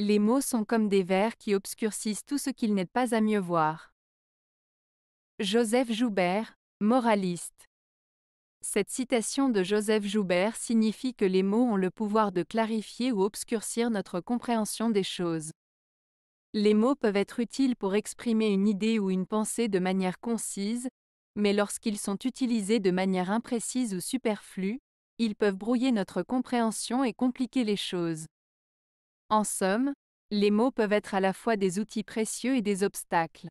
Les mots sont comme des verres qui obscurcissent tout ce qu'il n'est pas à mieux voir. Joseph Joubert, moraliste. Cette citation de Joseph Joubert signifie que les mots ont le pouvoir de clarifier ou obscurcir notre compréhension des choses. Les mots peuvent être utiles pour exprimer une idée ou une pensée de manière concise, mais lorsqu'ils sont utilisés de manière imprécise ou superflue, ils peuvent brouiller notre compréhension et compliquer les choses. En somme, les mots peuvent être à la fois des outils précieux et des obstacles.